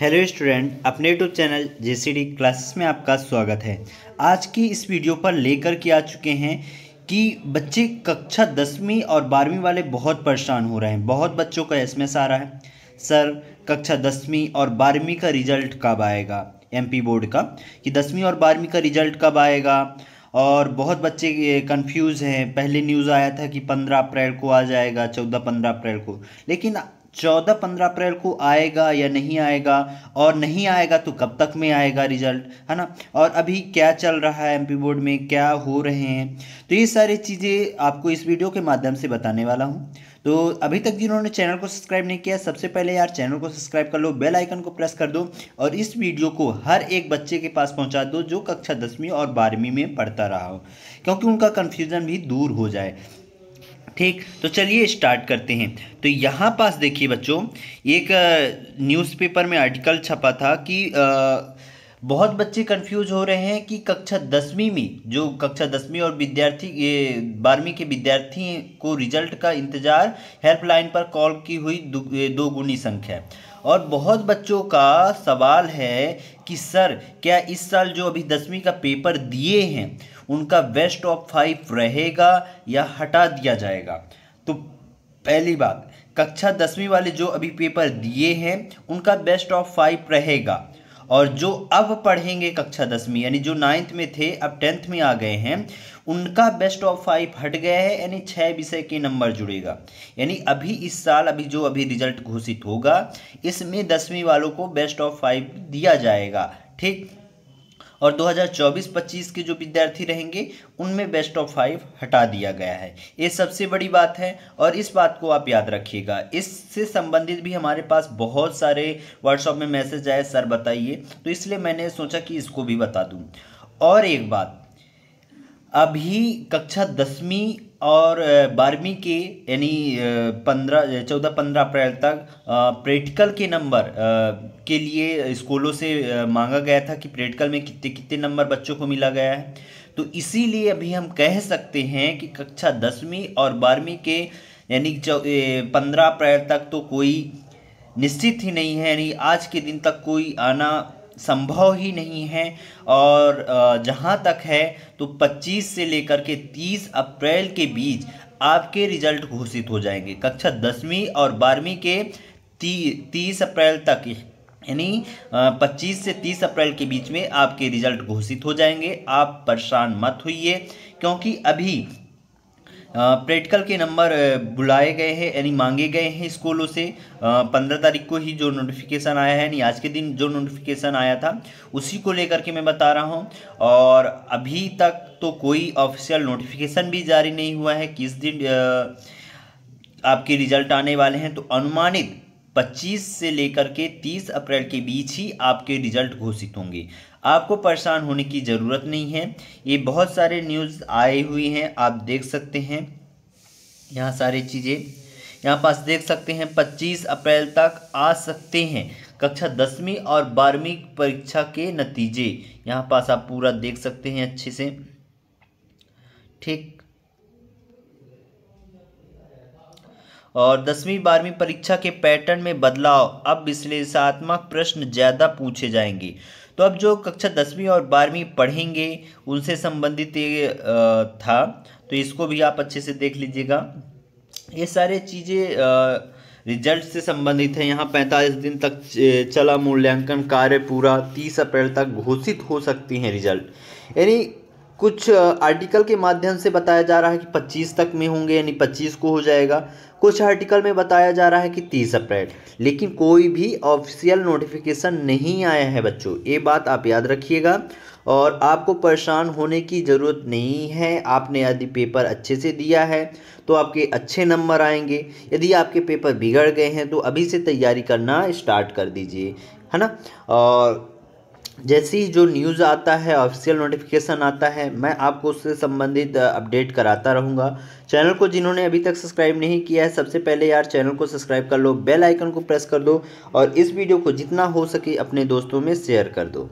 hello student अपने YouTube channel J C classes में आपका स्वागत है आज की इस वीडियो पर लेकर के आ चुके हैं कि बच्चे कक्षा दसवीं और बारहवीं वाले बहुत परेशान हो रहे हैं बहुत बच्चों का एस आ रहा है सर कक्षा दसवीं और बारहवीं का रिजल्ट कब आएगा एमपी बोर्ड का कि दसवीं और बारहवीं का रिजल्ट कब आएगा और बहुत बच्चे कंफ्यूज हैं पहले न्यूज़ आया था कि पंद्रह अप्रैल को आ जाएगा चौदह पंद्रह अप्रैल को लेकिन चौदह पंद्रह अप्रैल को आएगा या नहीं आएगा और नहीं आएगा तो कब तक में आएगा रिजल्ट है ना और अभी क्या चल रहा है एमपी बोर्ड में क्या हो रहे हैं तो ये सारी चीज़ें आपको इस वीडियो के माध्यम से बताने वाला हूँ तो अभी तक जिन्होंने चैनल को सब्सक्राइब नहीं किया सबसे पहले यार चैनल को सब्सक्राइब कर लो बेल आइकन को प्रेस कर दो और इस वीडियो को हर एक बच्चे के पास पहुंचा दो जो कक्षा दसवीं और बारहवीं में पढ़ता रहा हो क्योंकि उनका कन्फ्यूज़न भी दूर हो जाए ठीक तो चलिए स्टार्ट करते हैं तो यहाँ पास देखिए बच्चों एक न्यूज़पेपर में आर्टिकल छपा था कि आ, बहुत बच्चे कंफ्यूज हो रहे हैं कि कक्षा दसवीं में जो कक्षा दसवीं और विद्यार्थी ये बारहवीं के विद्यार्थी को रिजल्ट का इंतज़ार हेल्पलाइन पर कॉल की हुई दो, दो गुनी संख्या और बहुत बच्चों का सवाल है कि सर क्या इस साल जो अभी दसवीं का पेपर दिए हैं उनका बेस्ट ऑफ फाइव रहेगा या हटा दिया जाएगा तो पहली बात कक्षा दसवीं वाले जो अभी पेपर दिए हैं उनका बेस्ट ऑफ फाइव रहेगा और जो अब पढ़ेंगे कक्षा दसवीं यानी जो नाइन्थ में थे अब टेंथ में आ गए हैं उनका बेस्ट ऑफ फाइव हट गया है यानी छः विषय के नंबर जुड़ेगा यानी अभी इस साल अभी जो अभी रिजल्ट घोषित होगा इसमें दसवीं वालों को बेस्ट ऑफ फाइव दिया जाएगा ठीक और 2024-25 के जो विद्यार्थी रहेंगे उनमें बेस्ट ऑफ फाइव हटा दिया गया है ये सबसे बड़ी बात है और इस बात को आप याद रखिएगा इससे संबंधित भी हमारे पास बहुत सारे व्हाट्सअप में मैसेज आए सर बताइए तो इसलिए मैंने सोचा कि इसको भी बता दूँ और एक बात अभी कक्षा दसवीं और बारहवीं के यानी पंद्रह चौदह पंद्रह अप्रैल तक प्रैक्टिकल के नंबर के लिए स्कूलों से मांगा गया था कि प्रैक्टिकल में कितने कितने नंबर बच्चों को मिला गया है तो इसीलिए अभी हम कह सकते हैं कि कक्षा दसवीं और बारहवीं के यानी पंद्रह अप्रैल तक तो कोई निश्चित ही नहीं है यानी आज के दिन तक कोई आना संभव ही नहीं है और जहाँ तक है तो 25 से लेकर के 30 अप्रैल के बीच आपके रिजल्ट घोषित हो जाएंगे कक्षा दसवीं और बारहवीं के ती, तीस अप्रैल तक यानी 25 से 30 अप्रैल के बीच में आपके रिजल्ट घोषित हो जाएंगे आप परेशान मत होइए क्योंकि अभी प्रैक्टिकल के नंबर बुलाए गए हैं यानी मांगे गए हैं स्कूलों से पंद्रह तारीख को ही जो नोटिफिकेशन आया है यानी आज के दिन जो नोटिफिकेशन आया था उसी को लेकर के मैं बता रहा हूँ और अभी तक तो कोई ऑफिशियल नोटिफिकेशन भी जारी नहीं हुआ है किस दिन आपके रिजल्ट आने वाले हैं तो अनुमानित 25 से लेकर के 30 अप्रैल के बीच ही आपके रिजल्ट घोषित होंगे आपको परेशान होने की ज़रूरत नहीं है ये बहुत सारे न्यूज़ आए हुए हैं आप देख सकते हैं यहाँ सारी चीज़ें यहाँ पास देख सकते हैं 25 अप्रैल तक आ सकते हैं कक्षा दसवीं और बारहवीं परीक्षा के नतीजे यहाँ पास आप पूरा देख सकते हैं अच्छे से ठीक और दसवीं बारहवीं परीक्षा के पैटर्न में बदलाव अब विश्लेषणात्मक प्रश्न ज़्यादा पूछे जाएंगे तो अब जो कक्षा दसवीं और बारहवीं पढ़ेंगे उनसे संबंधित ये था तो इसको भी आप अच्छे से देख लीजिएगा ये सारे चीज़ें रिजल्ट से संबंधित है यहाँ पैंतालीस दिन तक चला मूल्यांकन कार्य पूरा तीस अप्रैल तक घोषित हो सकती हैं रिजल्ट यानी कुछ आर्टिकल के माध्यम से बताया जा रहा है कि 25 तक में होंगे यानी 25 को हो जाएगा कुछ आर्टिकल में बताया जा रहा है कि 30 अप्रैल लेकिन कोई भी ऑफिशियल नोटिफिकेशन नहीं आया है बच्चों ये बात आप याद रखिएगा और आपको परेशान होने की ज़रूरत नहीं है आपने यदि पेपर अच्छे से दिया है तो आपके अच्छे नंबर आएंगे यदि आपके पेपर बिगड़ गए हैं तो अभी से तैयारी करना स्टार्ट कर दीजिए है ना और जैसे ही जो न्यूज़ आता है ऑफिशियल नोटिफिकेशन आता है मैं आपको उससे संबंधित अपडेट कराता रहूँगा चैनल को जिन्होंने अभी तक सब्सक्राइब नहीं किया है सबसे पहले यार चैनल को सब्सक्राइब कर लो बेल आइकन को प्रेस कर दो और इस वीडियो को जितना हो सके अपने दोस्तों में शेयर कर दो